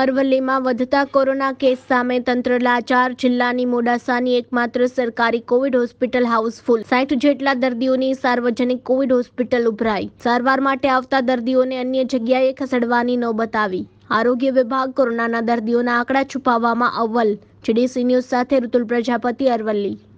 અરવલ્લીમાં વધતા corona case સામે તંત્ર લાચાર જિલ્લાની મોડાસાની એકમાત્ર સરકારી કોવિડ હોસ્પિટલ હાઉસફુલ સાઠ જેટલા દર્દીઓની સાર્વજનિક કોવિડ હોસ્પિટલ ઉભરાઈ સારવાર માટે આવતા દર્દીઓને અન્ય જગ્યાએ ખસેડવાની નોબત આવી આરોગ્ય વિભાગ કોરોનાના દર્દીઓના આંકડા છુપાવવામાં અવ્વલ જીડીસી ન્યૂઝ સાથે ઋતુલ પ્રજાપતિ અરવલ્લી